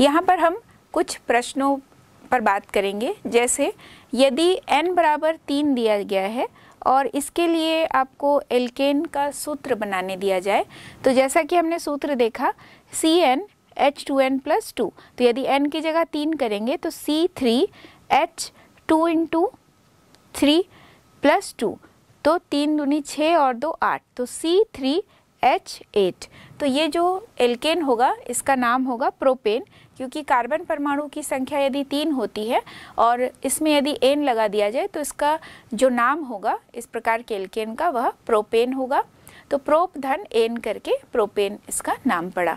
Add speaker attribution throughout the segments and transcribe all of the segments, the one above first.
Speaker 1: यहाँ पर हम कुछ प्रश्नों पर बात करेंगे जैसे यदि n बराबर तीन दिया गया है और इसके लिए आपको एल्केन का सूत्र बनाने दिया जाए तो जैसा कि हमने सूत्र देखा C N H two N plus two तो यदि n की जगह तीन करेंगे तो C three H two in two three plus two तो तीन दूनी छः और दो आठ तो सी थ्री एच एट तो ये जो एल्केन होगा इसका नाम होगा प्रोपेन क्योंकि कार्बन परमाणु की संख्या यदि तीन होती है और इसमें यदि एन लगा दिया जाए तो इसका जो नाम होगा इस प्रकार के एल्केन का वह प्रोपेन होगा तो प्रोप धन एन करके प्रोपेन इसका नाम पड़ा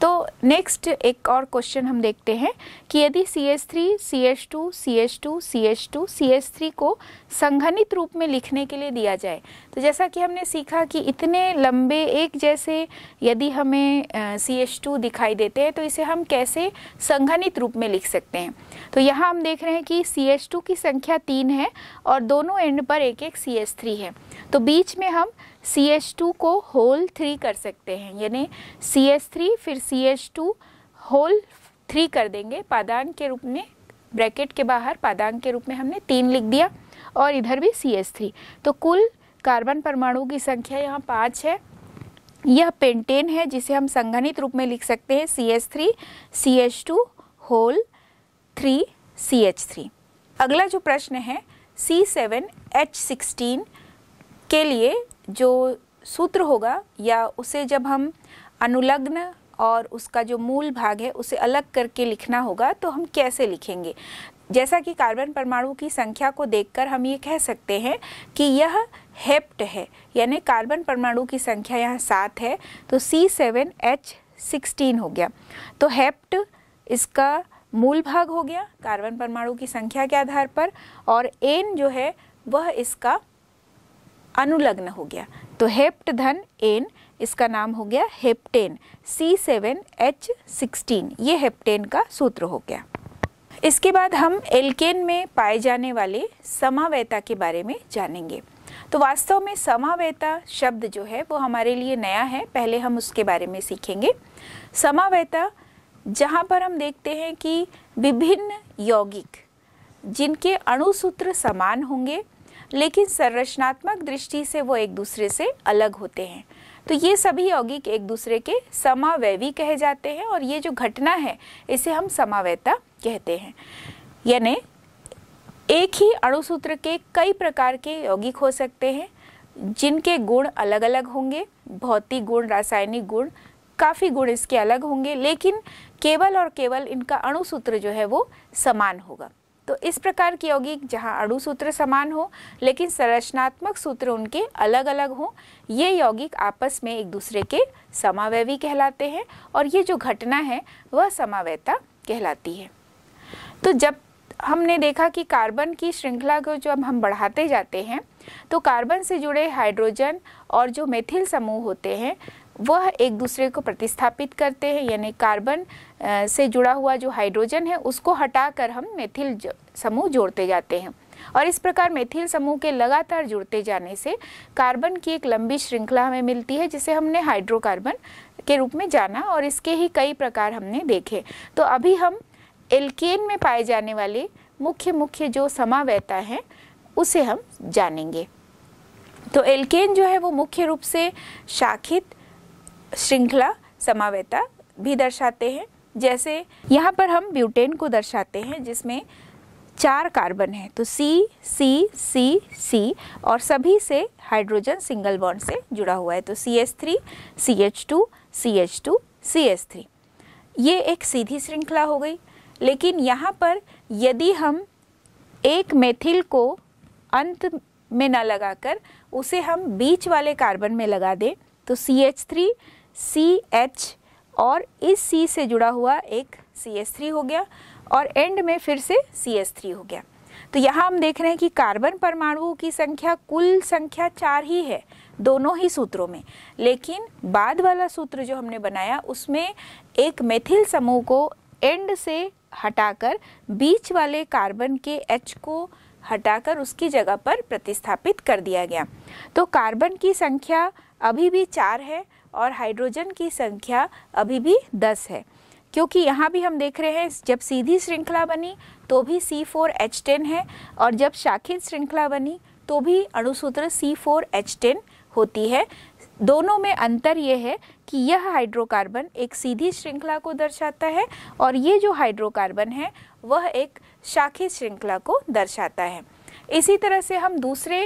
Speaker 1: तो नेक्स्ट एक और क्वेश्चन हम देखते हैं कि यदि C S three C S two C S two C S two C S three को संघनित रूप में लिखने के लिए दिया जाए तो जैसा कि हमने सीखा कि इतने लंबे एक जैसे यदि हमें सी एस टू दिखाई देते हैं तो इसे हम कैसे संघनित रूप में लिख सकते हैं तो यहाँ हम देख रहे हैं कि सी एस टू की संख्या तीन है और दोनों एंड पर एक एक सी एस थ्री है तो बीच में हम सी एच टू को होल थ्री कर सकते हैं यानी सी थ्री फिर C H two whole three कर देंगे पादान के रूप में ब्रैकेट के बाहर पादांग के रूप में हमने तीन लिख दिया और इधर भी सी एस थ्री तो कुल कार्बन परमाणु की संख्या यहाँ पाँच है यह पेंटेन है जिसे हम संघनित रूप में लिख सकते हैं C S three C H two whole three C H three अगला जो प्रश्न है सी सेवन एच सिक्सटीन के लिए जो सूत्र होगा या उसे जब हम अनुलग्न और उसका जो मूल भाग है उसे अलग करके लिखना होगा तो हम कैसे लिखेंगे जैसा कि कार्बन परमाणु की संख्या को देखकर हम ये कह सकते हैं कि यह हेप्ट है यानी कार्बन परमाणु की संख्या यहाँ सात है तो सी सेवन एच सिक्सटीन हो गया तो हेप्ट इसका मूल भाग हो गया कार्बन परमाणु की संख्या के आधार पर और एन जो है वह इसका अनुलग्न हो गया तो हेप्ट धन एन इसका नाम हो गया heptane C seven H sixteen ये हेप्टेन का सूत्र हो गया इसके बाद हम एल्केन में पाए जाने वाले समावेता के बारे में जानेंगे तो वास्तव में समावेता शब्द जो है वो हमारे लिए नया है पहले हम उसके बारे में सीखेंगे समावेता जहाँ पर हम देखते हैं कि विभिन्न यौगिक जिनके अणुसूत्र समान होंगे लेकिन संरचनात्मक दृष्टि से वो एक दूसरे से अलग होते हैं तो ये सभी यौगिक एक दूसरे के समावैवी कहे जाते हैं और ये जो घटना है इसे हम समावैता कहते हैं यानी एक ही अणुसूत्र के कई प्रकार के यौगिक हो सकते हैं जिनके गुण अलग अलग होंगे भौतिक गुण रासायनिक गुण काफ़ी गुण इसके अलग होंगे लेकिन केवल और केवल इनका अणुसूत्र जो है वो समान होगा तो इस प्रकार की यौगिक जहाँ अणु सूत्र समान हो लेकिन संरचनात्मक सूत्र उनके अलग अलग हो ये यौगिक आपस में एक दूसरे के समावयवी कहलाते हैं और ये जो घटना है वह समावयता कहलाती है तो जब हमने देखा कि कार्बन की श्रृंखला को जब हम बढ़ाते जाते हैं तो कार्बन से जुड़े हाइड्रोजन और जो मेथिल समूह होते हैं वह एक दूसरे को प्रतिस्थापित करते हैं यानी कार्बन से जुड़ा हुआ जो हाइड्रोजन है उसको हटाकर हम मेथिल समूह जोड़ते जाते हैं और इस प्रकार मेथिल समूह के लगातार जुड़ते जाने से कार्बन की एक लंबी श्रृंखला हमें मिलती है जिसे हमने हाइड्रोकार्बन के रूप में जाना और इसके ही कई प्रकार हमने देखे तो अभी हम एल्केन में पाए जाने वाले मुख्य मुख्य जो समावैता है उसे हम जानेंगे तो एल्केन जो है वो मुख्य रूप से शाखित श्रृंखला समावेता भी दर्शाते हैं जैसे यहाँ पर हम ब्यूटेन को दर्शाते हैं जिसमें चार कार्बन है तो सी सी सी सी और सभी से हाइड्रोजन सिंगल बॉन्ड से जुड़ा हुआ है तो C H three C H two C H two C H three ये एक सीधी श्रृंखला हो गई लेकिन यहाँ पर यदि हम एक मेथिल को अंत में न लगाकर उसे हम बीच वाले कार्बन में लगा दें तो C H three C H और इस सी से जुड़ा हुआ एक सी एस थ्री हो गया और एंड में फिर से सी एस थ्री हो गया तो यहाँ हम देख रहे हैं कि कार्बन परमाणुओं की संख्या कुल संख्या चार ही है दोनों ही सूत्रों में लेकिन बाद वाला सूत्र जो हमने बनाया उसमें एक मेथिल समूह को एंड से हटाकर बीच वाले कार्बन के एच को हटाकर उसकी जगह पर प्रतिस्थापित कर दिया गया तो कार्बन की संख्या अभी भी चार है और हाइड्रोजन की संख्या अभी भी दस है क्योंकि यहाँ भी हम देख रहे हैं जब सीधी श्रृंखला बनी तो भी सी फोर एच टेन है और जब शाखित श्रृंखला बनी तो भी अणुसूत्र सी फोर एच टेन होती है दोनों में अंतर यह है कि यह हाइड्रोकार्बन एक सीधी श्रृंखला को दर्शाता है और ये जो हाइड्रोकार्बन है वह एक शाखित श्रृंखला को दर्शाता है इसी तरह से हम दूसरे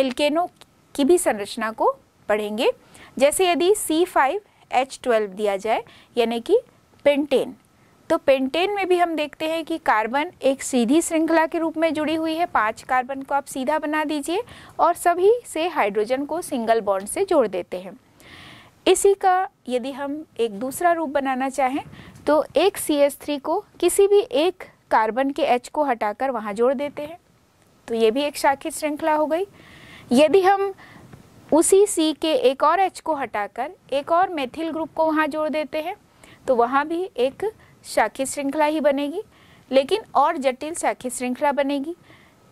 Speaker 1: एल्केनों की भी संरचना को पढ़ेंगे जैसे यदि सी फाइव एच ट्वेल्व दिया जाए यानी कि पेंटेन तो पेंटेन में भी हम देखते हैं कि कार्बन एक सीधी श्रृंखला के रूप में जुड़ी हुई है पांच कार्बन को आप सीधा बना दीजिए और सभी से हाइड्रोजन को सिंगल बॉन्ड से जोड़ देते हैं इसी का यदि हम एक दूसरा रूप बनाना चाहें तो एक सी थ्री को किसी भी एक कार्बन के एच को हटाकर वहाँ जोड़ देते हैं तो ये भी एक शाखित श्रृंखला हो गई यदि हम उसी सी के एक और एच को हटाकर एक और मेथिल ग्रुप को वहाँ जोड़ देते हैं तो वहाँ भी एक शाखी श्रृंखला ही बनेगी लेकिन और जटिल शाखी श्रृंखला बनेगी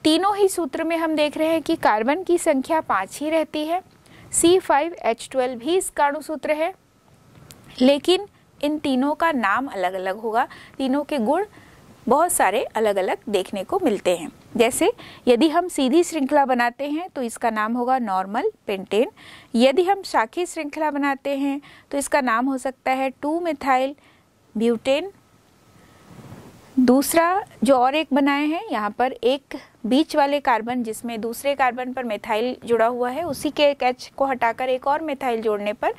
Speaker 1: तीनों ही सूत्र में हम देख रहे हैं कि कार्बन की संख्या पाँच ही रहती है सी फाइव एच ट्वेल्व भी इस सूत्र है लेकिन इन तीनों का नाम अलग अलग होगा तीनों के गुण बहुत सारे अलग अलग देखने को मिलते हैं जैसे यदि हम सीधी श्रृंखला बनाते हैं तो इसका नाम होगा नॉर्मल पेंटेन यदि हम शाखी श्रृंखला बनाते हैं तो इसका नाम हो सकता है टू मिथाइल ब्यूटेन दूसरा जो और एक बनाए हैं यहाँ पर एक बीच वाले कार्बन जिसमें दूसरे कार्बन पर मेथाइल जुड़ा हुआ है उसी के कैच को हटाकर एक और मेथाइल जोड़ने पर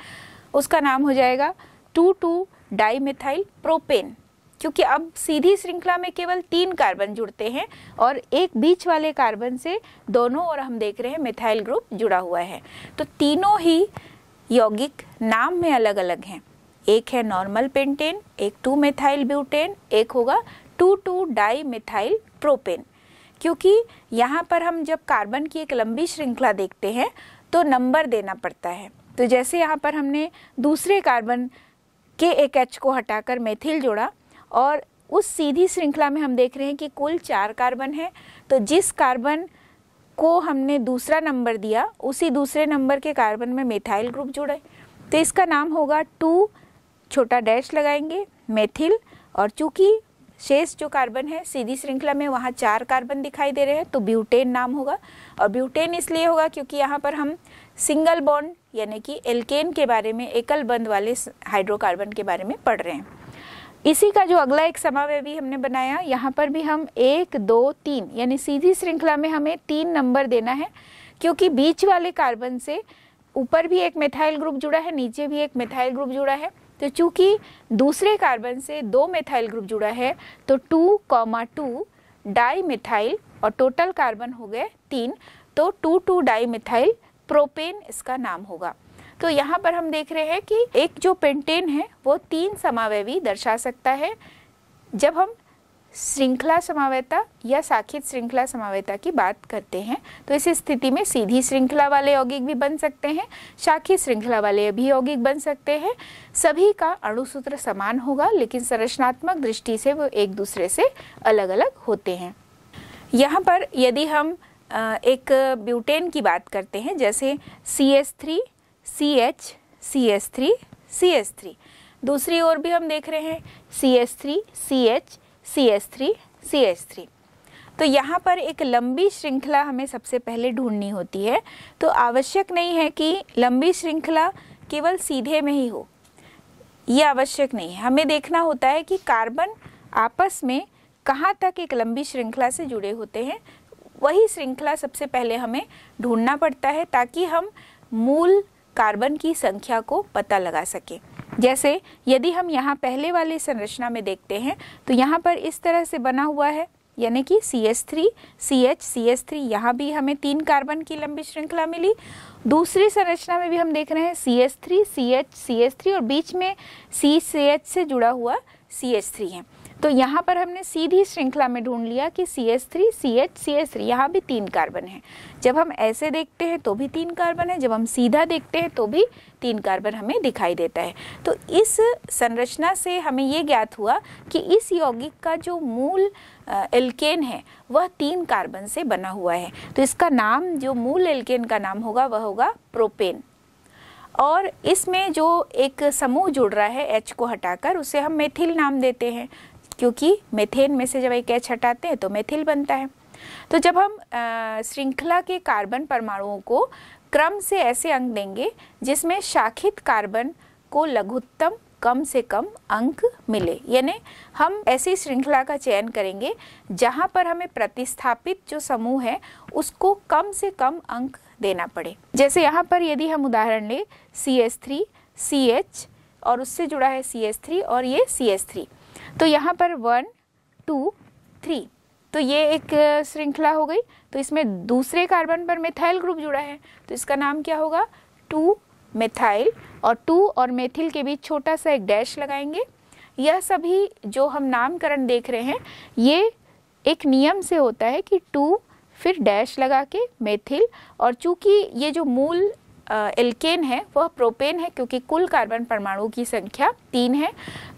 Speaker 1: उसका नाम हो जाएगा two two dimethyl propane क्योंकि अब सीधी श्रृंखला में केवल तीन कार्बन जुड़ते हैं और एक बीच वाले कार्बन से दोनों और हम देख रहे हैं मिथाइल ग्रुप जुड़ा हुआ है तो तीनों ही यौगिक नाम में अलग अलग हैं एक है नॉर्मल पेंटेन एक टू मिथाइल ब्यूटेन एक होगा two two dimethyl propane क्योंकि यहाँ पर हम जब कार्बन की एक लंबी श्रृंखला देखते हैं तो नंबर देना पड़ता है तो जैसे यहाँ पर हमने दूसरे कार्बन के एक एच को हटाकर मेथिल जोड़ा और उस सीधी श्रृंखला में हम देख रहे हैं कि कुल चार कार्बन है तो जिस कार्बन को हमने दूसरा नंबर दिया उसी दूसरे नंबर के कार्बन में मेथाइल ग्रुप जुड़े तो इसका नाम होगा टू छोटा डैश लगाएंगे मेथिल और चूँकि शेष जो कार्बन है सीधी श्रृंखला में वहाँ चार कार्बन दिखाई दे रहे हैं तो ब्यूटेन नाम होगा और ब्यूटेन इसलिए होगा क्योंकि यहाँ पर हम सिंगल बॉन्ड यानी कि एल्केन के बारे में एकल बंद वाले हाइड्रोकार्बन के बारे में पढ़ रहे हैं इसी का जो अगला एक समावयवी हमने बनाया यहाँ पर भी हम एक दो तीन यानी सीधी श्रृंखला में हमें तीन नंबर देना है क्योंकि बीच वाले कार्बन से ऊपर भी एक मिथाइल ग्रुप जुड़ा है नीचे भी एक मिथाइल ग्रुप जुड़ा है तो चूंकि दूसरे कार्बन से दो मिथाइल ग्रुप जुड़ा है तो two comma two dimethyl और टोटल कार्बन हो गए तीन तो two two dimethyl propane इसका नाम होगा तो यहाँ पर हम देख रहे हैं कि एक जो पेंटेन है वो तीन समावयवी दर्शा सकता है जब हम श्रृंखला समावयता या साखित श्रृंखला समावयता की बात करते हैं तो इस स्थिति में सीधी श्रृंखला वाले यौगिक भी बन सकते हैं शाखित श्रृंखला वाले भी यौगिक बन सकते हैं सभी का अणुसूत्र समान होगा लेकिन संरचनात्मक दृष्टि से वो एक दूसरे से अलग अलग होते हैं यहाँ पर यदि हम एक ब्यूटेन की बात करते हैं जैसे C S three C H C S three C S three दूसरी ओर भी हम देख रहे हैं C S three C H C S three C S three तो यहाँ पर एक लंबी श्रृंखला हमें सबसे पहले ढूंढनी होती है तो आवश्यक नहीं है कि लंबी श्रृंखला केवल सीधे में ही हो ये आवश्यक नहीं है हमें देखना होता है कि कार्बन आपस में कहाँ तक एक लंबी श्रृंखला से जुड़े होते हैं वही श्रृंखला सबसे पहले हमें ढूंढना पड़ता है ताकि हम मूल कार्बन की संख्या को पता लगा सकें जैसे यदि हम यहाँ पहले वाले संरचना में देखते हैं तो यहाँ पर इस तरह से बना हुआ है यानी कि C S three C H C S three यहाँ भी हमें तीन कार्बन की लंबी श्रृंखला मिली दूसरी संरचना में भी हम देख रहे हैं C S three C H C S three और बीच में सी सी एच से जुड़ा हुआ सी एच थ्री है तो यहाँ पर हमने सीधी श्रृंखला में ढूंढ लिया कि C S three C H C S three यहाँ भी तीन कार्बन है जब हम ऐसे देखते हैं तो भी तीन कार्बन है जब हम सीधा देखते हैं तो भी तीन कार्बन हमें दिखाई देता है तो इस संरचना से हमें ये ज्ञात हुआ कि इस यौगिक का जो मूल एल्केन है वह तीन कार्बन से बना हुआ है तो इसका नाम जो मूल एल्केन का नाम होगा वह होगा प्रोपेन और इसमें जो एक समूह जुड़ रहा है एच को हटाकर उसे हम मेथिल नाम देते हैं क्योंकि मेथेन में से जब एक एच हटाते हैं तो मेथिल बनता है तो जब हम श्रृंखला के कार्बन परमाणुओं को क्रम से ऐसे अंक देंगे जिसमें शाखित कार्बन को लघुत्तम कम से कम अंक मिले यानी हम ऐसी श्रृंखला का चयन करेंगे जहाँ पर हमें प्रतिस्थापित जो समूह है उसको कम से कम अंक देना पड़े जैसे यहाँ पर यदि हम उदाहरण लें C S three C H और उससे जुड़ा है सी एस थ्री और ये सी एस थ्री तो यहाँ पर वन टू थ्री तो ये एक श्रृंखला हो गई तो इसमें दूसरे कार्बन पर मेथाइल ग्रुप जुड़ा है तो इसका नाम क्या होगा टू मेथाइल और टू और मेथिल के बीच छोटा सा एक डैश लगाएंगे यह सभी जो हम नामकरण देख रहे हैं ये एक नियम से होता है कि टू फिर डैश लगा के मेथिल और चूंकि ये जो मूल एल्केन है वह प्रोपेन है क्योंकि कुल कार्बन परमाणु की संख्या तीन है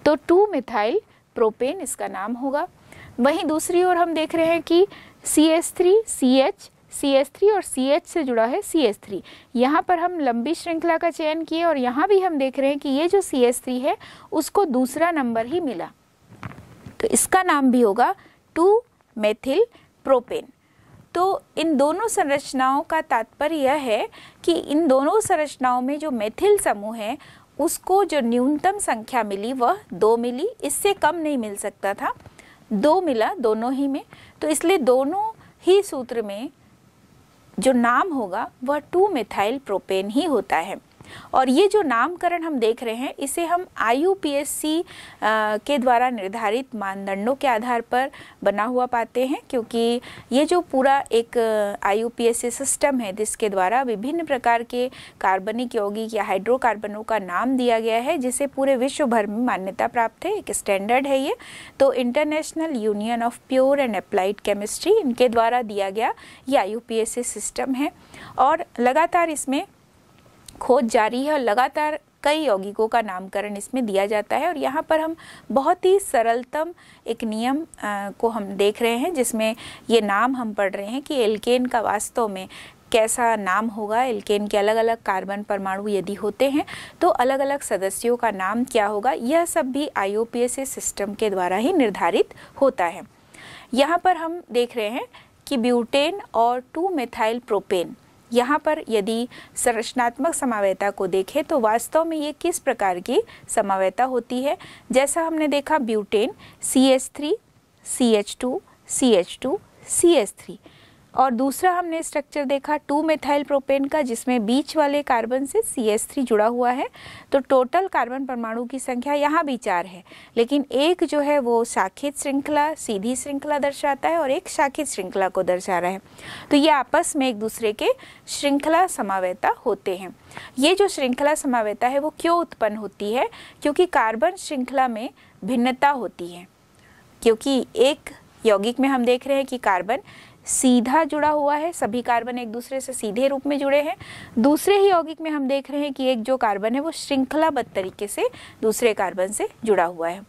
Speaker 1: तो टू मिथाइल प्रोपेन इसका नाम होगा वहीं दूसरी ओर हम देख रहे हैं कि C S three C H C S three और सी एच से जुड़ा है सी एस थ्री यहाँ पर हम लंबी श्रृंखला का चयन किए और यहाँ भी हम देख रहे हैं कि ये जो सी एस थ्री है उसको दूसरा नंबर ही मिला तो इसका नाम भी होगा टू मेथिल प्रोपेन तो इन दोनों संरचनाओं का तात्पर्य यह है कि इन दोनों संरचनाओं में जो मेथिल समूह है उसको जो न्यूनतम संख्या मिली वह दो मिली इससे कम नहीं मिल सकता था दो मिला दोनों ही में तो इसलिए दोनों ही सूत्र में जो नाम होगा वह टू मिथाइल प्रोपेन ही होता है और ये जो नामकरण हम देख रहे हैं इसे हम आई के द्वारा निर्धारित मानदंडों के आधार पर बना हुआ पाते हैं क्योंकि ये जो पूरा एक आई सिस्टम है जिसके द्वारा विभिन्न प्रकार के कार्बनिक यौगिक या हाइड्रोकार्बनों का नाम दिया गया है जिसे पूरे विश्व भर में मान्यता प्राप्त है एक स्टैंडर्ड है ये तो International Union of Pure and Applied Chemistry इनके द्वारा दिया गया ये आई सिस्टम है और लगातार इसमें खोज जारी है और लगातार कई यौगिकों का नामकरण इसमें दिया जाता है और यहाँ पर हम बहुत ही सरलतम एक नियम आ, को हम देख रहे हैं जिसमें ये नाम हम पढ़ रहे हैं कि एल्केन का वास्तव में कैसा नाम होगा एल्केन के अलग अलग कार्बन परमाणु यदि होते हैं तो अलग अलग सदस्यों का नाम क्या होगा यह सब भी आई सिस्टम के द्वारा ही निर्धारित होता है यहाँ पर हम देख रहे हैं कि ब्यूटेन और टू मेथाइल प्रोपेन यहाँ पर यदि संरचनात्मक समावयता को देखें तो वास्तव में ये किस प्रकार की समावयता होती है जैसा हमने देखा butane C H three C H two C H two C H three और दूसरा हमने स्ट्रक्चर देखा टू मेथाइल प्रोपेन का जिसमें बीच वाले कार्बन से सी एस थ्री जुड़ा हुआ है तो टोटल कार्बन परमाणु की संख्या यहाँ भी चार है लेकिन एक जो है वो शाखित श्रृंखला सीधी श्रृंखला दर्शाता है और एक शाखित श्रृंखला को दर्शा रहा है तो ये आपस में एक दूसरे के श्रृंखला समावेता होते हैं ये जो श्रृंखला समावेता है वो क्यों उत्पन्न होती है क्योंकि कार्बन श्रृंखला में भिन्नता होती है क्योंकि एक यौगिक में हम देख रहे हैं कि कार्बन सीधा जुड़ा हुआ है सभी कार्बन एक दूसरे से सीधे रूप में जुड़े हैं दूसरे ही यौगिक में हम देख रहे हैं कि एक जो कार्बन है वो श्रृंखलाबद्ध तरीके से दूसरे कार्बन से जुड़ा हुआ है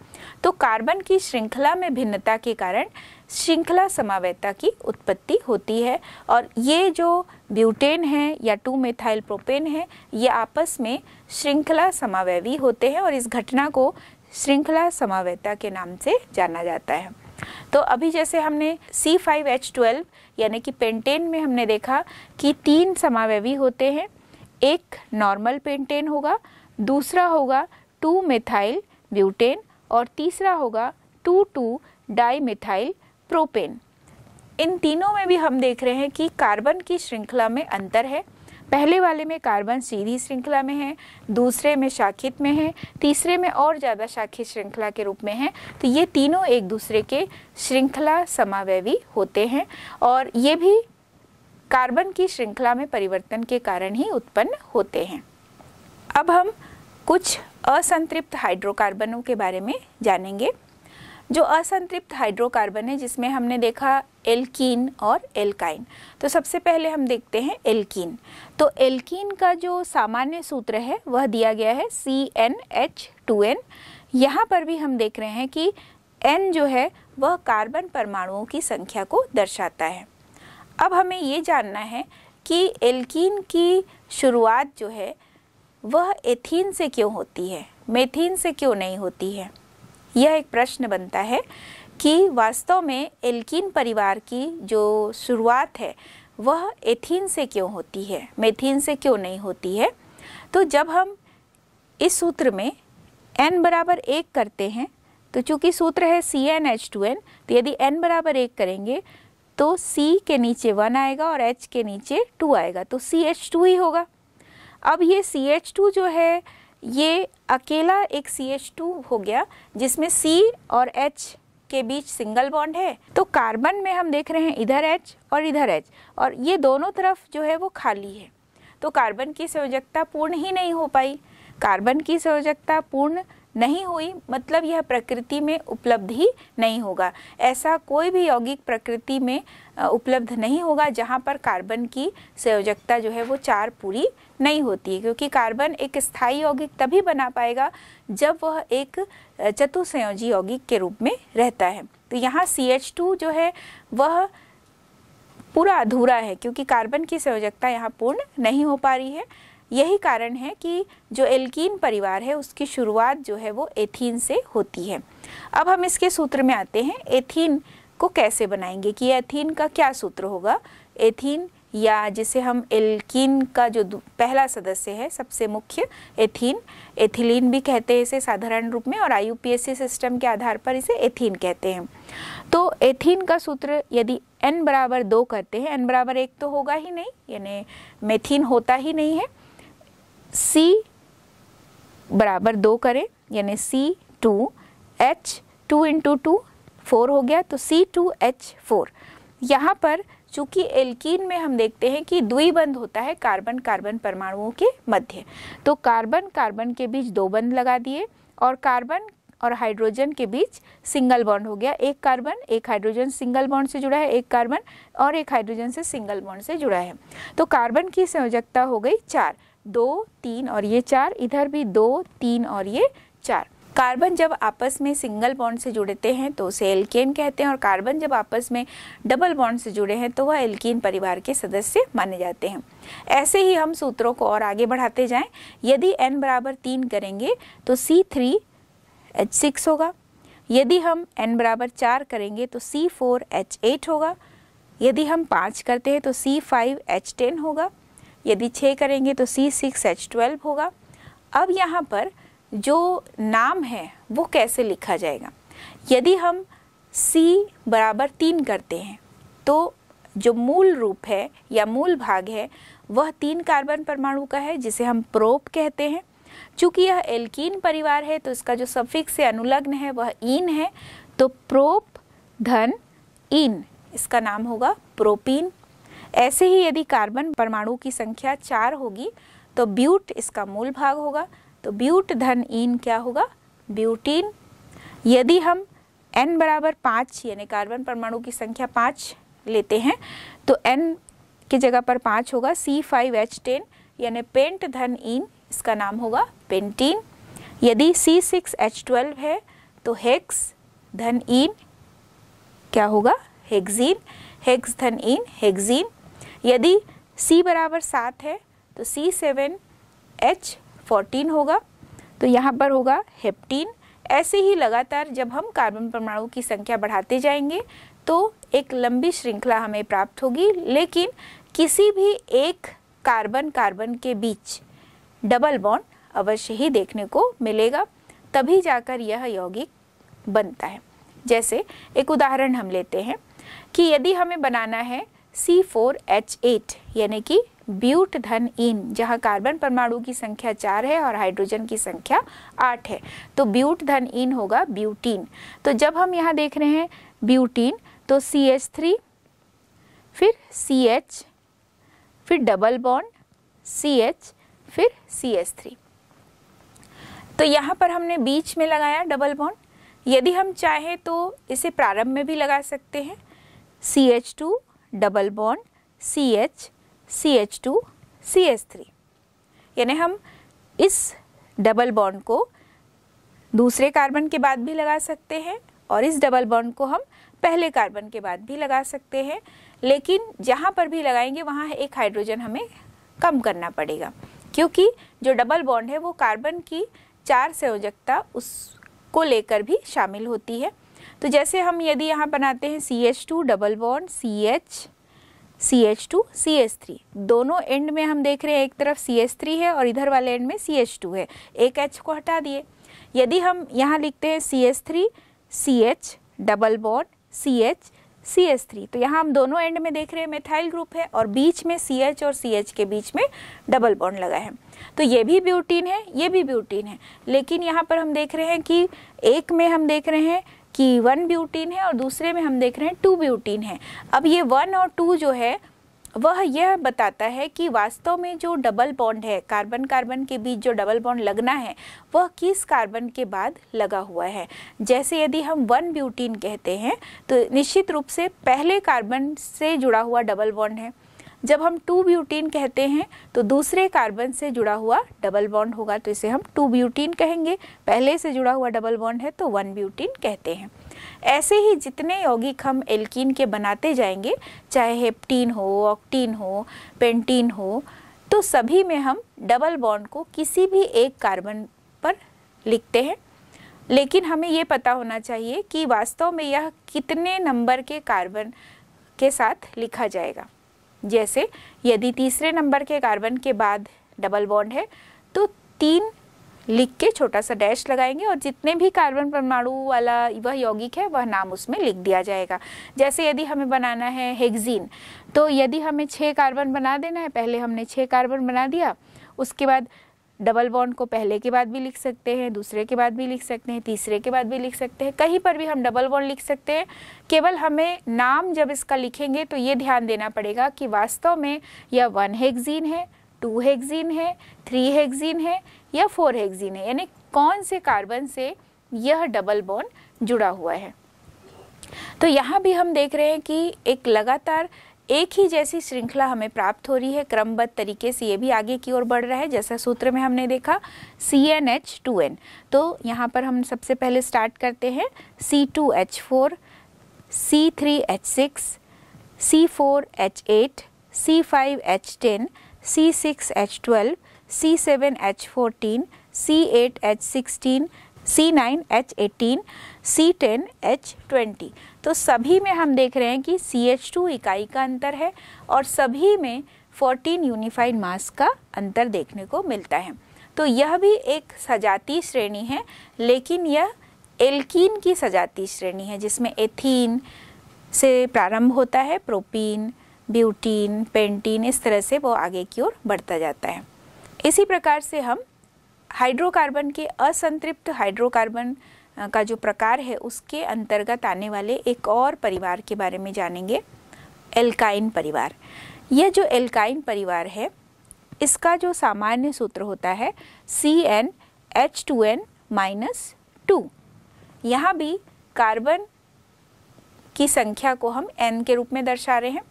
Speaker 1: तो कार्बन की श्रृंखला में भिन्नता के कारण श्रृंखला समावयता की उत्पत्ति होती है और ये जो ब्यूटेन है या टू मेथाइल प्रोपेन है ये आपस में श्रृंखला समावयवी होते हैं और इस घटना को श्रृंखला समावयता के नाम से जाना जाता है तो अभी जैसे हमने सी फाइव एच ट्वेल्व यानी कि पेंटेन में हमने देखा कि तीन समावयवी होते हैं एक नॉर्मल पेंटेन होगा दूसरा होगा टू मिथाइल ब्यूटेन और तीसरा होगा two two dimethyl propane इन तीनों में भी हम देख रहे हैं कि कार्बन की श्रृंखला में अंतर है पहले वाले में कार्बन सीधी श्रृंखला में है दूसरे में शाखित में है तीसरे में और ज़्यादा शाखित श्रृंखला के रूप में है तो ये तीनों एक दूसरे के श्रृंखला समावयवी होते हैं और ये भी कार्बन की श्रृंखला में परिवर्तन के कारण ही उत्पन्न होते हैं अब हम कुछ असंतृप्त हाइड्रोकार्बनों के बारे में जानेंगे जो असंतृप्त हाइड्रोकार्बन है जिसमें हमने देखा एल्कीन और एल्काइन तो सबसे पहले हम देखते हैं एल्कीन तो एल्कीन का जो सामान्य सूत्र है वह दिया गया है C N H two N यहाँ पर भी हम देख रहे हैं कि एन जो है वह कार्बन परमाणुओं की संख्या को दर्शाता है अब हमें ये जानना है कि एल्कीन की शुरुआत जो है वह एथीन से क्यों होती है मेथीन से क्यों नहीं होती है यह एक प्रश्न बनता है कि वास्तव में एल्किन परिवार की जो शुरुआत है वह एथीन से क्यों होती है मेथीन से क्यों नहीं होती है तो जब हम इस सूत्र में एन बराबर एक करते हैं तो चूंकि सूत्र है C N H two N तो यदि एन बराबर एक करेंगे तो सी के नीचे वन आएगा और एच के नीचे टू आएगा तो सी एच टू ही होगा अब ये सी एच टू जो है ये अकेला एक सी एच टू हो गया जिसमें C और H के बीच सिंगल बॉन्ड है तो कार्बन में हम देख रहे हैं इधर H और इधर H और ये दोनों तरफ जो है वो खाली है तो कार्बन की संयोजकता पूर्ण ही नहीं हो पाई कार्बन की संयोजकता पूर्ण नहीं हुई मतलब यह प्रकृति में उपलब्ध ही नहीं होगा ऐसा कोई भी यौगिक प्रकृति में उपलब्ध नहीं होगा जहाँ पर कार्बन की संयोजकता जो है वो चार पूरी नहीं होती है क्योंकि कार्बन एक स्थायी यौगिक तभी बना पाएगा जब वह एक चतुसंयोजी यौगिक के रूप में रहता है तो यहाँ टू जो है वह पूरा अधूरा है क्योंकि कार्बन की संयोजकता यहाँ पूर्ण नहीं हो पा रही है यही कारण है कि जो एल्कीन परिवार है उसकी शुरुआत जो है वो एथीन से होती है अब हम इसके सूत्र में आते हैं एथीन को कैसे बनाएंगे कि एथीन का क्या सूत्र होगा एथीन या जिसे हम एल्कीन का जो पहला सदस्य है सबसे मुख्य एथीन एथिलीन भी कहते हैं इसे साधारण रूप में और आई सिस्टम के आधार पर इसे एथीन कहते हैं तो एथीन का सूत्र यदि n बराबर दो करते हैं n बराबर एक तो होगा ही नहीं यानी मेथीन होता ही नहीं है C बराबर दो करें यानी C two H two into two four हो गया तो सी टू एच फोर यहाँ पर चूंकि एल्कीन में हम देखते हैं कि बंद होता है कार्बन कार्बन परमाणुओं के मध्य तो कार्बन कार्बन के बीच दो बंध लगा दिए और कार्बन और हाइड्रोजन के बीच सिंगल बॉन्ड हो गया एक कार्बन एक हाइड्रोजन सिंगल बॉन्ड से जुड़ा है एक कार्बन और एक हाइड्रोजन से सिंगल बॉन्ड से जुड़ा है तो कार्बन की संयोजकता हो गई चार दो तीन और ये चार इधर भी दो तीन और ये चार कार्बन जब आपस में सिंगल बॉन्ड से जुड़ते हैं तो उसे एल्केन कहते हैं और कार्बन जब आपस में डबल बॉन्ड से जुड़े हैं तो वह एल्कीन परिवार के सदस्य माने जाते हैं ऐसे ही हम सूत्रों को और आगे बढ़ाते जाएं यदि n बराबर तीन करेंगे तो सिक्स होगा यदि हम n बराबर चार करेंगे तो एट होगा यदि हम पाँच करते हैं तो सी टेन होगा यदि छः करेंगे तो सी सिक्स एच ट्वेल्व होगा अब यहाँ पर जो नाम है वो कैसे लिखा जाएगा यदि हम सी बराबर तीन करते हैं तो जो मूल रूप है या मूल भाग है वह तीन कार्बन परमाणु का है जिसे हम प्रोप कहते हैं चूँकि यह एल्कीन परिवार है तो इसका जो सफिक्स से अनुलग्न है वह इन है तो प्रोप धन इन इसका नाम होगा प्रोपीन ऐसे ही यदि कार्बन परमाणु की संख्या चार होगी तो ब्यूट इसका मूल भाग होगा तो ब्यूट धन इन क्या होगा ब्यूटीन यदि हम एन बराबर पाँच यानी कार्बन परमाणु की संख्या पाँच लेते हैं तो एन की जगह पर पाँच होगा सी फाइव एच टेन यानी पेंट धन इन इसका नाम होगा पेंटीन यदि सी सिक्स एच ट्वेल्व है तो हेक्स धन इन क्या होगा हेक्सिन हेक्स धन इन हेक्सिन यदि C बराबर सात है तो C सेवन एच फोर्टीन होगा तो यहाँ पर होगा हेप्टीन ऐसे ही लगातार जब हम कार्बन परमाणु की संख्या बढ़ाते जाएंगे तो एक लंबी श्रृंखला हमें प्राप्त होगी लेकिन किसी भी एक कार्बन कार्बन के बीच डबल बॉन्ड अवश्य ही देखने को मिलेगा तभी जाकर यह यौगिक बनता है जैसे एक उदाहरण हम लेते हैं कि यदि हमें बनाना है सी फोर एच एट यानी कि ब्यूट धन इन जहाँ कार्बन परमाणु की संख्या चार है और हाइड्रोजन की संख्या आठ है तो ब्यूट धन इन होगा ब्यूटीन तो जब हम यहाँ देख रहे हैं ब्यूटीन तो सी एच थ्री फिर सी एच फिर डबल बॉन्ड सी एच फिर सी एच थ्री तो यहाँ पर हमने बीच में लगाया डबल बॉन्ड यदि हम चाहें तो इसे प्रारंभ में भी लगा सकते हैं C H two double bond C H C H two C H three यानी हम इस डबल बॉन्ड को दूसरे कार्बन के बाद भी लगा सकते हैं और इस डबल बॉन्ड को हम पहले कार्बन के बाद भी लगा सकते हैं लेकिन जहाँ पर भी लगाएंगे वहाँ एक हाइड्रोजन हमें कम करना पड़ेगा क्योंकि जो डबल बॉन्ड है वो कार्बन की चार संयोजकता उसको लेकर भी शामिल होती है तो जैसे हम यदि यहाँ बनाते हैं C H two double bond C H C H two C H three दोनों एंड में हम देख रहे हैं एक तरफ सी एच थ्री है और इधर वाले एंड में सी एच टू है एक एच को हटा दिए यदि हम यहाँ लिखते हैं C H three C H double bond C H C H three तो यहाँ हम दोनों एंड में देख रहे हैं मेथाइल ग्रुप है और बीच में सी एच और सी एच के बीच में डबल बॉन्ड लगा है तो ये भी ब्यूटीन है ये भी ब्यूटीन है लेकिन यहाँ पर हम देख रहे हैं कि एक में हम देख रहे हैं कि वन ब्यूटीन है और दूसरे में हम देख रहे हैं टू ब्यूटीन है अब ये वन और टू जो है वह यह बताता है कि वास्तव में जो डबल बॉन्ड है कार्बन कार्बन के बीच जो डबल बॉन्ड लगना है वह किस कार्बन के बाद लगा हुआ है जैसे यदि हम वन ब्यूटीन कहते हैं तो निश्चित रूप से पहले कार्बन से जुड़ा हुआ डबल बॉन्ड है जब हम टू ब्यूटीन कहते हैं तो दूसरे कार्बन से जुड़ा हुआ डबल बॉन्ड होगा तो इसे हम टू ब्यूटीन कहेंगे पहले से जुड़ा हुआ डबल बॉन्ड है तो वन ब्यूटीन कहते हैं ऐसे ही जितने यौगिक हम एल्कीन के बनाते जाएंगे चाहे हेप्टीन हो ऑक्टीन हो पेंटीन हो तो सभी में हम डबल बॉन्ड को किसी भी एक कार्बन पर लिखते हैं लेकिन हमें ये पता होना चाहिए कि वास्तव में यह कितने नंबर के कार्बन के साथ लिखा जाएगा जैसे यदि तीसरे नंबर के कार्बन के बाद डबल बॉन्ड है तो तीन लिख के छोटा सा डैश लगाएंगे और जितने भी कार्बन परमाणु वाला वह यौगिक है वह नाम उसमें लिख दिया जाएगा जैसे यदि हमें बनाना है हेगजीन तो यदि हमें छः कार्बन बना देना है पहले हमने छः कार्बन बना दिया उसके बाद डबल बॉन्ड को पहले के बाद भी लिख सकते हैं दूसरे के बाद भी लिख सकते हैं तीसरे के बाद भी लिख सकते हैं कहीं पर भी हम डबल बॉन्ड लिख सकते हैं केवल हमें नाम जब इसका लिखेंगे तो ये ध्यान देना पड़ेगा कि वास्तव में यह वन हेक्जीन है टू हेक्जीन है थ्री हेक्जीन है या फोर हेक्जीन है यानी कौन से कार्बन से यह डबल बॉन्ड जुड़ा हुआ है तो यहाँ भी हम देख रहे हैं कि एक लगातार एक ही जैसी श्रृंखला हमें प्राप्त हो रही है क्रमबद्ध तरीके से ये भी आगे की ओर बढ़ रहा है जैसा सूत्र में हमने देखा C N H two N तो यहाँ पर हम सबसे पहले स्टार्ट करते हैं C two H four C three H six C four H eight C five H ten C six H twelve C seven H fourteen C eight H sixteen C9H18, C10H20 तो सभी में हम देख रहे हैं कि CH2 इकाई का अंतर है और सभी में 14 यूनिफाइड मास का अंतर देखने को मिलता है तो यह भी एक सजाती श्रेणी है लेकिन यह एल्कीन की सजाती श्रेणी है जिसमें एथीन से प्रारंभ होता है प्रोपीन ब्यूटीन पेंटीन इस तरह से वो आगे की ओर बढ़ता जाता है इसी प्रकार से हम हाइड्रोकार्बन के असंतृप्त हाइड्रोकार्बन का जो प्रकार है उसके अंतर्गत आने वाले एक और परिवार के बारे में जानेंगे एल्काइन परिवार यह जो एल्काइन परिवार है इसका जो सामान्य सूत्र होता है C N H two N minus two यहाँ भी कार्बन की संख्या को हम एन के रूप में दर्शा रहे हैं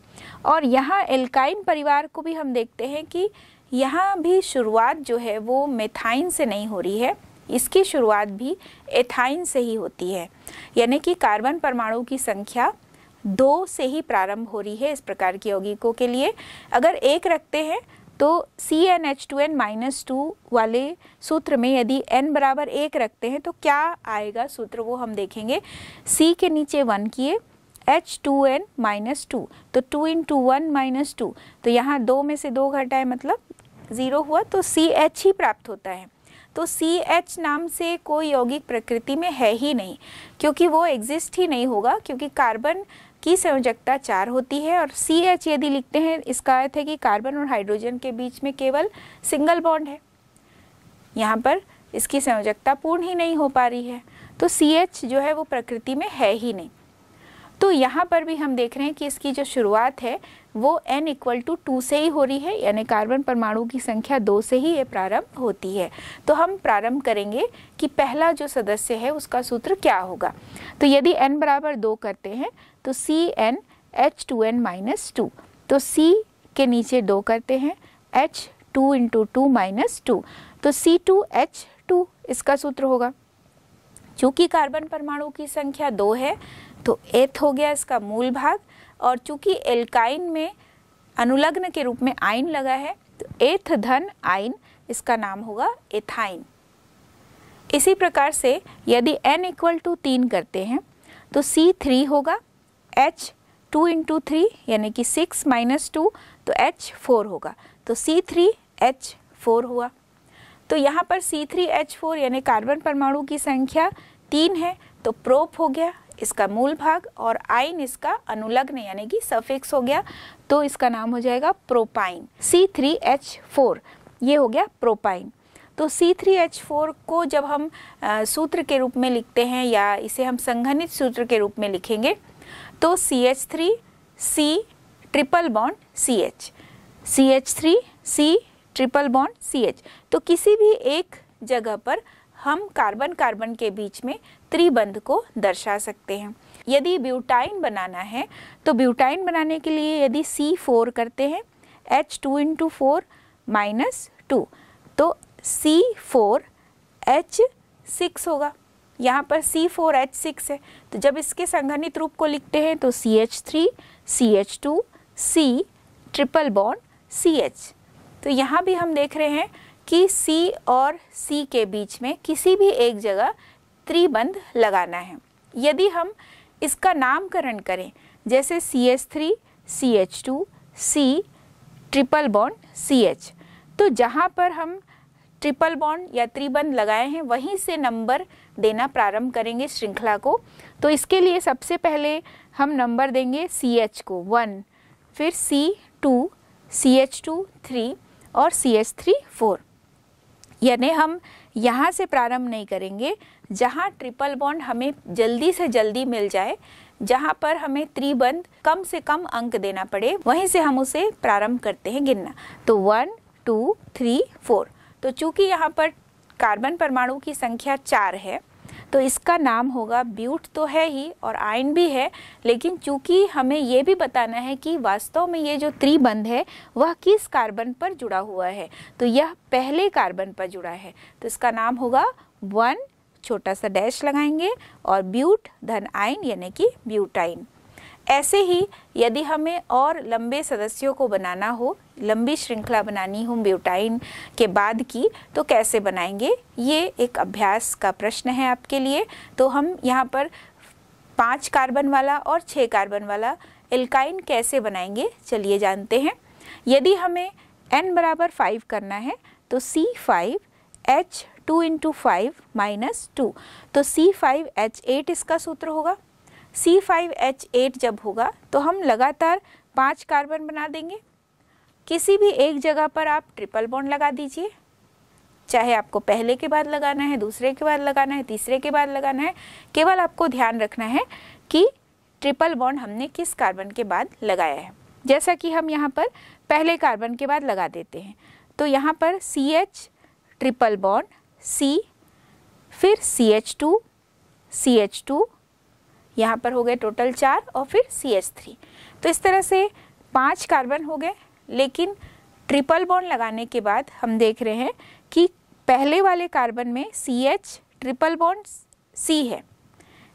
Speaker 1: और यहाँ एल्काइन परिवार को भी हम देखते हैं कि यहाँ भी शुरुआत जो है वो मेथाइन से नहीं हो रही है इसकी शुरुआत भी एथाइन से ही होती है यानी कि कार्बन परमाणु की संख्या दो से ही प्रारंभ हो रही है इस प्रकार की यौगिकों के लिए अगर एक रखते हैं तो C N H two N minus two वाले सूत्र में यदि n बराबर एक रखते हैं तो क्या आएगा सूत्र वो हम देखेंगे C के नीचे वन किए H two N minus two तो two in two one minus two तो यहाँ दो में से दो घटाए मतलब ज़ीरो हुआ तो सी एच ही प्राप्त होता है तो सी एच नाम से कोई यौगिक प्रकृति में है ही नहीं क्योंकि वो एग्जिस्ट ही नहीं होगा क्योंकि कार्बन की संयोजकता चार होती है और सी एच यदि लिखते हैं इसका अर्थ है कि कार्बन और हाइड्रोजन के बीच में केवल सिंगल बॉन्ड है यहाँ पर इसकी संयोजकता पूर्ण ही नहीं हो पा रही है तो सी एच जो है वो प्रकृति में है ही नहीं तो यहाँ पर भी हम देख रहे हैं कि इसकी जो शुरुआत है वो n इक्वल टू टू से ही हो रही है यानी कार्बन परमाणु की संख्या दो से ही ये प्रारंभ होती है तो हम प्रारंभ करेंगे कि पहला जो सदस्य है उसका सूत्र क्या होगा तो यदि n बराबर दो करते हैं तो C N H two N minus two तो C के नीचे दो करते हैं H two into two minus two तो सी टू एच टू इसका सूत्र होगा चूँकि कार्बन परमाणु की संख्या दो है तो एथ हो गया इसका मूल भाग और चूंकि एल्काइन में अनुलग्न के रूप में आइन लगा है तो एथ धन आइन इसका नाम होगा एथाइन इसी प्रकार से यदि n इक्वल टू तीन करते हैं तो C3 होगा H टू इंटू थ्री यानी कि सिक्स माइनस टू तो एच फोर होगा तो C3 एच फोर हुआ तो यहाँ पर फोर यानी कार्बन परमाणु की संख्या तीन है तो प्रोप हो गया इसका मूल भाग और आइन इसका अनुलग्न यानी कि सफिक्स हो गया तो इसका नाम हो जाएगा propyne C three H four ये हो गया प्रोपाइन तो सी थ्री एच फोर को जब हम आ, सूत्र के रूप में लिखते हैं या इसे हम संघनित सूत्र के रूप में लिखेंगे तो C H three C triple bond C H C H three C triple bond C H तो किसी भी एक जगह पर हम कार्बन कार्बन के बीच में त्रिबंध को दर्शा सकते हैं यदि ब्यूटाइन बनाना है तो ब्यूटाइन बनाने के लिए यदि सी फोर करते हैं H two into four minus two तो सी फोर एच सिक्स होगा यहाँ पर सी फोर एच सिक्स है तो जब इसके संघनित रूप को लिखते हैं तो C H three C H two C triple bond C H तो यहाँ भी हम देख रहे हैं कि सी और सी के बीच में किसी भी एक जगह त्रिबंध लगाना है यदि हम इसका नामकरण करें जैसे C H three C H two C triple bond C H तो जहाँ पर हम ट्रिपल बॉन्ड या त्रिबंध लगाए हैं वहीं से नंबर देना प्रारंभ करेंगे श्रृंखला को तो इसके लिए सबसे पहले हम नंबर देंगे सी एच को वन फिर C two C H two three और सी एच थ्री फोर यानी हम यहाँ से प्रारंभ नहीं करेंगे जहाँ ट्रिपल बॉन्ड हमें जल्दी से जल्दी मिल जाए जहाँ पर हमें त्रिबंध कम से कम अंक देना पड़े वहीं से हम उसे प्रारंभ करते हैं गिनना तो वन टू थ्री फोर तो चूंकि यहाँ पर कार्बन परमाणु की संख्या चार है तो इसका नाम होगा ब्यूट तो है ही और आयन भी है लेकिन चूंकि हमें ये भी बताना है कि वास्तव में ये जो त्रिबंध है वह किस कार्बन पर जुड़ा हुआ है तो यह पहले कार्बन पर जुड़ा है तो इसका नाम होगा वन छोटा सा डैश लगाएंगे और ब्यूट धन आइन यानी कि ब्यूटाइन ऐसे ही यदि हमें और लंबे सदस्यों को बनाना हो लंबी श्रृंखला बनानी हो ब्यूटाइन के बाद की तो कैसे बनाएंगे ये एक अभ्यास का प्रश्न है आपके लिए तो हम यहाँ पर पाँच कार्बन वाला और छः कार्बन वाला एल्काइन कैसे बनाएंगे चलिए जानते हैं यदि हमें n बराबर फाइव करना है तो C five H two into five minus two तो सी फाइव एच एट इसका सूत्र होगा सी फाइव एच एट जब होगा तो हम लगातार पाँच कार्बन बना देंगे किसी भी एक जगह पर आप ट्रिपल बॉन्ड लगा दीजिए चाहे आपको पहले के बाद लगाना है दूसरे के बाद लगाना है तीसरे के बाद लगाना है केवल आपको ध्यान रखना है कि ट्रिपल बॉन्ड हमने किस कार्बन के बाद लगाया है जैसा कि हम यहाँ पर पहले कार्बन के बाद लगा देते हैं तो यहाँ पर C H triple bond C फिर C H two C H two यहाँ पर हो गए टोटल चार और फिर सी एच थ्री तो इस तरह से पांच कार्बन हो गए लेकिन ट्रिपल बॉन्ड लगाने के बाद हम देख रहे हैं कि पहले वाले कार्बन में C H triple bond C है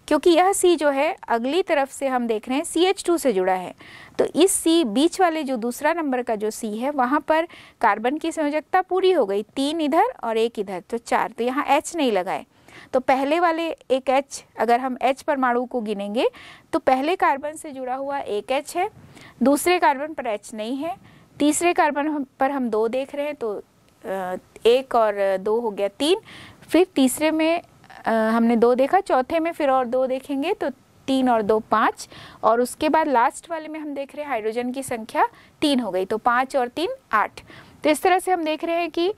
Speaker 1: क्योंकि यह सी जो है अगली तरफ से हम देख रहे हैं सी एच टू से जुड़ा है तो इस सी बीच वाले जो दूसरा नंबर का जो सी है वहाँ पर कार्बन की संयोजकता पूरी हो गई तीन इधर और एक इधर तो चार तो यहाँ एच नहीं लगाए तो पहले वाले एक एच अगर हम एच परमाणु को गिनेंगे तो पहले कार्बन से जुड़ा हुआ एक एच है दूसरे कार्बन पर एच नहीं है तीसरे कार्बन पर हम दो देख रहे हैं तो एक और दो हो गया तीन फिर तीसरे में हमने दो देखा चौथे में फिर और दो देखेंगे तो तीन और दो पाँच और उसके बाद लास्ट वाले में हम देख रहे हैं हाइड्रोजन की संख्या तीन हो गई तो पाँच और तीन आठ तो इस तरह से हम देख रहे हैं कि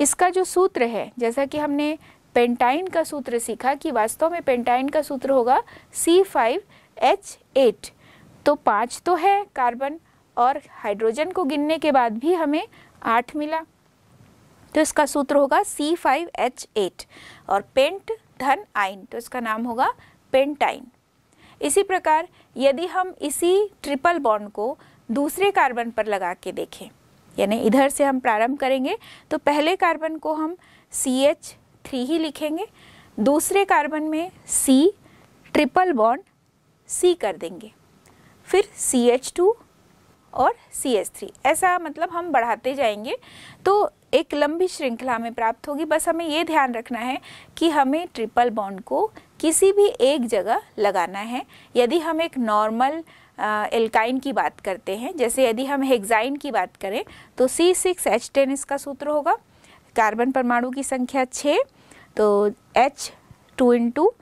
Speaker 1: इसका जो सूत्र है जैसा कि हमने पेंटाइन का सूत्र सीखा कि वास्तव में पेंटाइन का सूत्र होगा सी फाइव एच एट तो पाँच तो है कार्बन और हाइड्रोजन को गिनने के बाद भी हमें आठ मिला तो इसका सूत्र होगा सी फाइव एच एट और पेंट धन आइन तो इसका नाम होगा पेंटाइन इसी प्रकार यदि हम इसी ट्रिपल बॉन्ड को दूसरे कार्बन पर लगा के देखें यानी इधर से हम प्रारंभ करेंगे तो पहले कार्बन को हम सी एच थ्री ही लिखेंगे दूसरे कार्बन में सी ट्रिपल बॉन्ड सी कर देंगे फिर सी एच टू और सी एच थ्री ऐसा मतलब हम बढ़ाते जाएंगे तो एक लंबी श्रृंखला में प्राप्त होगी बस हमें ये ध्यान रखना है कि हमें ट्रिपल बॉन्ड को किसी भी एक जगह लगाना है यदि हम एक नॉर्मल एल्काइन की बात करते हैं जैसे यदि हम हेग्जाइन की बात करें तो सी सिक्स एच टेन इसका सूत्र होगा कार्बन परमाणु की संख्या छः तो H two in two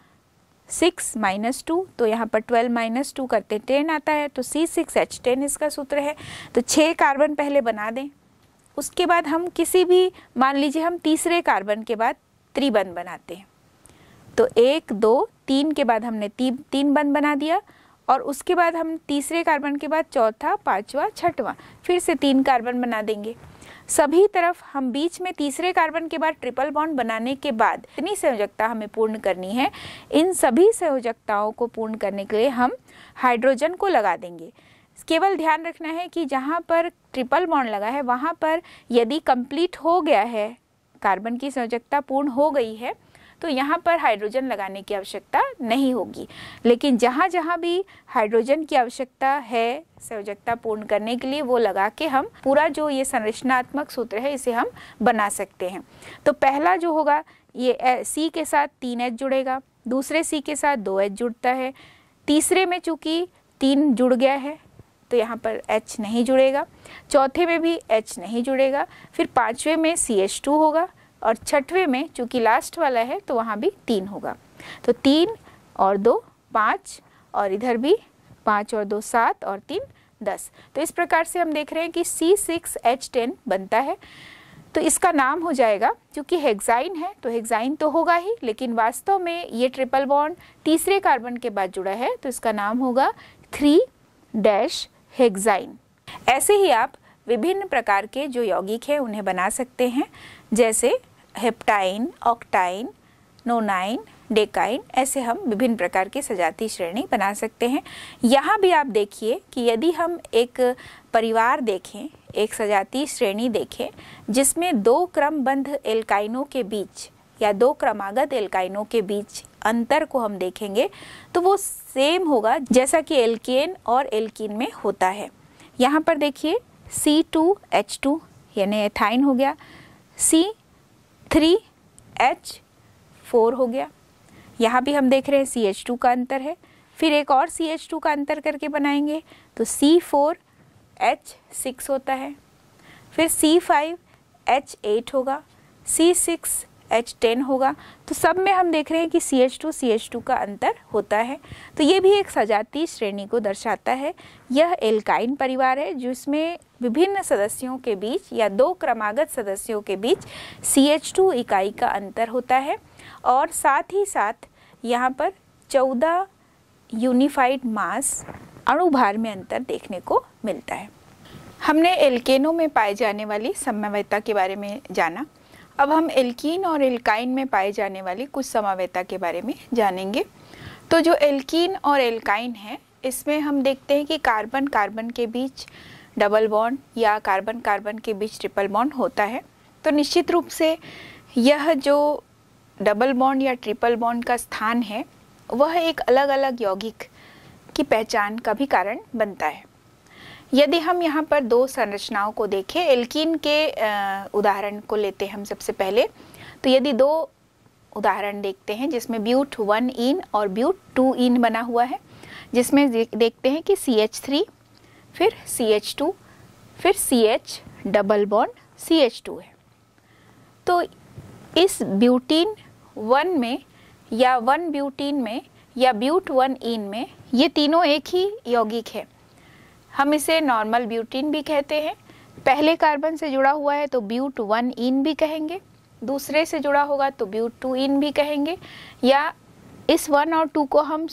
Speaker 1: six minus two तो यहाँ पर ट्वेल्व माइनस टू करते टेन आता है तो सी सिक्स एच टेन इसका सूत्र है तो छः कार्बन पहले बना दें उसके बाद हम किसी भी मान लीजिए हम तीसरे कार्बन के बाद त्रिबंध बनाते हैं तो एक दो तीन के बाद हमने ती, तीन बंद बना दिया और उसके बाद हम तीसरे कार्बन के बाद चौथा पांचवा छठवां फिर से तीन कार्बन बना देंगे सभी तरफ हम बीच में तीसरे कार्बन के बाद ट्रिपल बॉन्ड बनाने के बाद इतनी संयोजकता हमें पूर्ण करनी है इन सभी संयोजकताओं को पूर्ण करने के लिए हम हाइड्रोजन को लगा देंगे केवल ध्यान रखना है कि जहाँ पर ट्रिपल बॉन्ड लगा है वहाँ पर यदि कंप्लीट हो गया है कार्बन की संयोजकता पूर्ण हो गई है तो यहाँ पर हाइड्रोजन लगाने की आवश्यकता नहीं होगी लेकिन जहाँ जहाँ भी हाइड्रोजन की आवश्यकता है संयोजकता पूर्ण करने के लिए वो लगा के हम पूरा जो ये संरचनात्मक सूत्र है इसे हम बना सकते हैं तो पहला जो होगा ये सी के साथ तीन एच जुड़ेगा दूसरे सी के साथ दो एच जुड़ता है तीसरे में चूंकि तीन जुड़ गया है तो यहाँ पर H नहीं जुड़ेगा चौथे में भी H नहीं जुड़ेगा फिर पाँचवें में सी एच टू होगा और छठवें में चूँकि लास्ट वाला है तो वहाँ भी तीन होगा तो तीन और दो पाँच और इधर भी पाँच और दो सात और तीन दस तो इस प्रकार से हम देख रहे हैं कि सी सिक्स एच टेन बनता है तो इसका नाम हो जाएगा क्योंकि हेक्साइन है तो हेक्साइन तो होगा ही लेकिन वास्तव में ये ट्रिपल बॉन्ड तीसरे कार्बन के बाद जुड़ा है तो इसका नाम होगा थ्री डैश हेग्जाइन ऐसे ही आप विभिन्न प्रकार के जो यौगिक हैं उन्हें बना सकते हैं जैसे हेप्टाइन ऑक्टाइन नोनाइन डेकाइन ऐसे हम विभिन्न प्रकार की सजाती श्रेणी बना सकते हैं यहाँ भी आप देखिए कि यदि हम एक परिवार देखें एक सजाती श्रेणी देखें जिसमें दो क्रमबंध एल्काइनों के बीच या दो क्रमागत एल्काइनों के बीच अंतर को हम देखेंगे तो वो सेम होगा जैसा कि एल्केन और एल्किन में होता है यहाँ पर देखिए सी टू एच टू यानी एथाइन हो गया सी थ्री एच फोर हो गया यहाँ भी हम देख रहे हैं सी एच टू का अंतर है फिर एक और सी एच टू का अंतर करके बनाएंगे तो सी फोर एच सिक्स होता है फिर सी फाइव एच एट होगा सी सिक्स एच टेन होगा तो सब में हम देख रहे हैं कि C H two C H two का अंतर होता है तो ये भी एक सजातीय श्रेणी को दर्शाता है यह एल्काइन परिवार है जिसमें विभिन्न सदस्यों के बीच या दो क्रमागत सदस्यों के बीच सी एच टू इकाई का अंतर होता है और साथ ही साथ यहाँ पर चौदह यूनिफाइड मास अणुभार में अंतर देखने को मिलता है हमने एल्केनों में पाए जाने वाली समवयता के बारे में जाना अब हम एल्कीन और एल्काइन में पाए जाने वाली कुछ समावेता के बारे में जानेंगे तो जो एल्कीन और एल्काइन है इसमें हम देखते हैं कि कार्बन कार्बन के बीच डबल बॉन्ड या कार्बन कार्बन के बीच ट्रिपल बॉन्ड होता है तो निश्चित रूप से यह जो डबल बॉन्ड या ट्रिपल बॉन्ड का स्थान है वह एक अलग अलग यौगिक की पहचान का भी कारण बनता है यदि हम यहाँ पर दो संरचनाओं को देखें एल्किन के उदाहरण को लेते हैं हम सबसे पहले तो यदि दो उदाहरण देखते हैं जिसमें ब्यूट वन इन और ब्यूट टू इन बना हुआ है जिसमें देखते हैं कि सी एच थ्री फिर सी एच टू फिर C H double bond C H two है तो इस ब्यूटीन वन में या वन ब्यूटीन में या ब्यूट वन इन में ये तीनों एक ही यौगिक है हम इसे नॉर्मल ब्यूटीन भी कहते हैं पहले कार्बन से जुड़ा हुआ है तो ब्यूट वन इन भी कहेंगे दूसरे से जुड़ा होगा तो ब्यूट टू इन भी कहेंगे या इस वन और टू को हम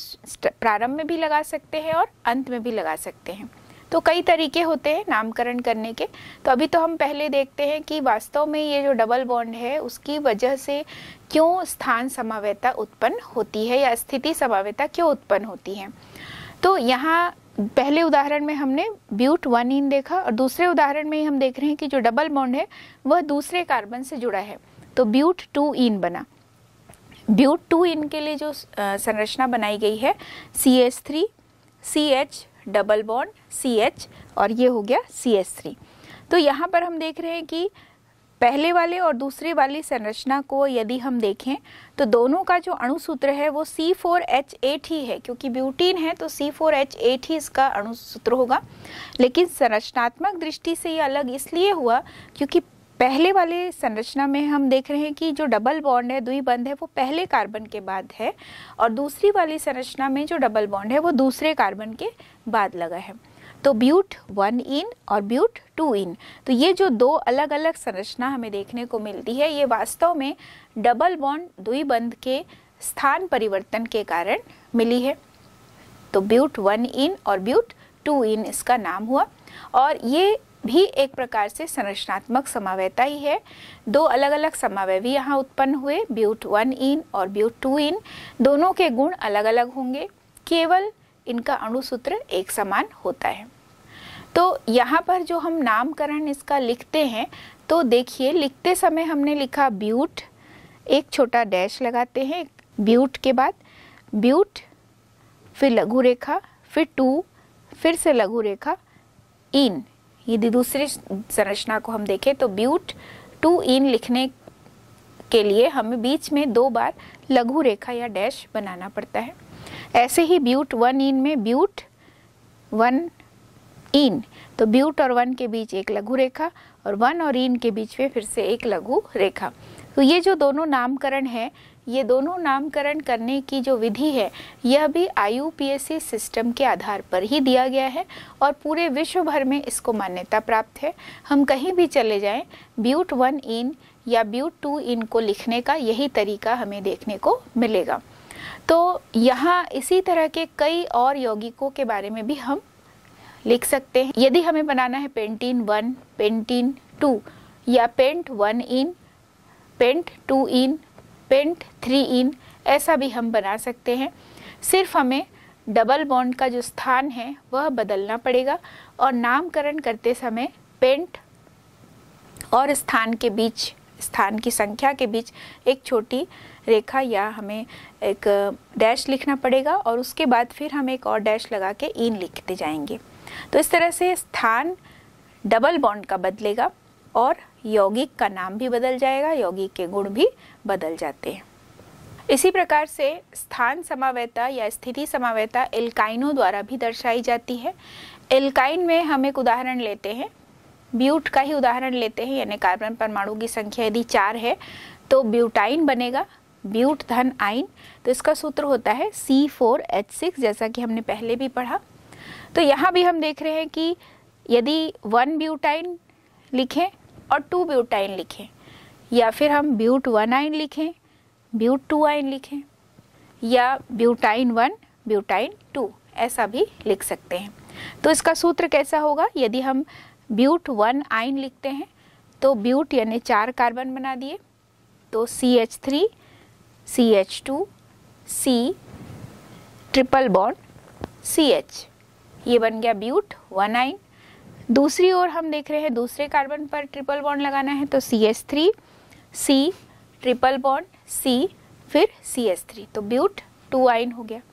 Speaker 1: प्रारंभ में भी लगा सकते हैं और अंत में भी लगा सकते हैं तो कई तरीके होते हैं नामकरण करने के तो अभी तो हम पहले देखते हैं कि वास्तव में ये जो डबल बॉन्ड है उसकी वजह से क्यों स्थान समावेता उत्पन्न होती है या स्थिति समावेता क्यों उत्पन्न होती है तो यहाँ पहले उदाहरण में हमने ब्यूट वन इन देखा और दूसरे उदाहरण में ही हम देख रहे हैं कि जो डबल बॉन्ड है वह दूसरे कार्बन से जुड़ा है तो ब्यूट टू इन बना ब्यूट टू इन के लिए जो संरचना बनाई गई है C H three C H double bond C H और ये हो गया सी एच थ्री तो यहाँ पर हम देख रहे हैं कि पहले वाले और दूसरे वाली संरचना को यदि हम देखें तो दोनों का जो अणुसूत्र है वो सी फोर एच एट ही है क्योंकि ब्यूटीन है तो सी फोर एच एट ही इसका अणुसूत्र होगा लेकिन संरचनात्मक दृष्टि से ये अलग इसलिए हुआ क्योंकि पहले वाले संरचना में हम देख रहे हैं कि जो डबल बॉन्ड है दुई बंद है वो पहले कार्बन के बाद है और दूसरी वाली संरचना में जो डबल बॉन्ड है वो दूसरे कार्बन के बाद लगा है तो ब्यूट वन इन और ब्यूट टू इन तो ये जो दो अलग अलग संरचना हमें देखने को मिलती है ये वास्तव में डबल बॉन्ड बंद के स्थान परिवर्तन के कारण मिली है तो ब्यूट वन इन और ब्यूट टू इन इसका नाम हुआ और ये भी एक प्रकार से संरचनात्मक समावयता ही है दो अलग अलग समावय भी यहाँ उत्पन्न हुए ब्यूट वन इन और ब्यूट टू इन दोनों के गुण अलग अलग होंगे केवल इनका अणुसूत्र एक समान होता है तो यहाँ पर जो हम नामकरण इसका लिखते हैं तो देखिए लिखते समय हमने लिखा ब्यूट एक छोटा डैश लगाते हैं ब्यूट के बाद ब्यूट फिर लघु रेखा फिर टू फिर से लघु रेखा इन यदि दूसरी संरचना को हम देखें तो ब्यूट टू इन लिखने के लिए हमें बीच में दो बार लघु रेखा या डैश बनाना पड़ता है ऐसे ही ब्यूट वन इन में ब्यूट वन इन तो ब्यूट और वन के बीच एक लघु रेखा और वन और इन के बीच में फिर से एक लघु रेखा तो ये जो दोनों नामकरण है ये दोनों नामकरण करने की जो विधि है यह भी आयु सिस्टम के आधार पर ही दिया गया है और पूरे विश्व भर में इसको मान्यता प्राप्त है हम कहीं भी चले जाएं ब्यूट वन इन या ब्यूट टू इन को लिखने का यही तरीका हमें देखने को मिलेगा तो यहाँ इसी तरह के कई और यौगिकों के बारे में भी हम लिख सकते हैं यदि हमें बनाना है पेंटिन वन पेंटिन टू या pent one ene pent two ene pent three ene ऐसा भी हम बना सकते हैं सिर्फ हमें डबल बॉन्ड का जो स्थान है वह बदलना पड़ेगा और नामकरण करते समय पेंट और स्थान के बीच स्थान की संख्या के बीच एक छोटी रेखा या हमें एक डैश लिखना पड़ेगा और उसके बाद फिर हम एक और डैश लगा के इन लिखते जाएंगे तो इस तरह से स्थान डबल बॉन्ड का बदलेगा और यौगिक का नाम भी बदल जाएगा यौगिक के गुण भी बदल जाते हैं इसी प्रकार से स्थान समावेता या स्थिति समावेता एल्काइनों द्वारा भी दर्शाई जाती है एल्काइन में हम एक उदाहरण लेते हैं ब्यूट का ही उदाहरण लेते हैं यानी कार्बन परमाणु की संख्या यदि चार है तो ब्यूटाइन बनेगा ब्यूट धन आइन तो इसका सूत्र होता है सी फोर एच सिक्स जैसा कि हमने पहले भी पढ़ा तो यहाँ भी हम देख रहे हैं कि यदि वन ब्यूटाइन लिखें और टू ब्यूटाइन लिखें या फिर हम ब्यूट वन आइन लिखें ब्यूट टू आइन लिखें या ब्यूटाइन वन ब्यूटाइन टू ऐसा भी लिख सकते हैं तो इसका सूत्र कैसा होगा यदि हम ब्यूट वन आइन लिखते हैं तो ब्यूट यानी चार कार्बन बना दिए तो C H three CH2 C triple bond CH ये बन गया ब्यूट वन आइन दूसरी ओर हम देख रहे हैं दूसरे कार्बन पर ट्रिपल बॉन्ड लगाना है तो C H three C triple bond C फिर सी एच थ्री तो ब्यूट टू आइन हो गया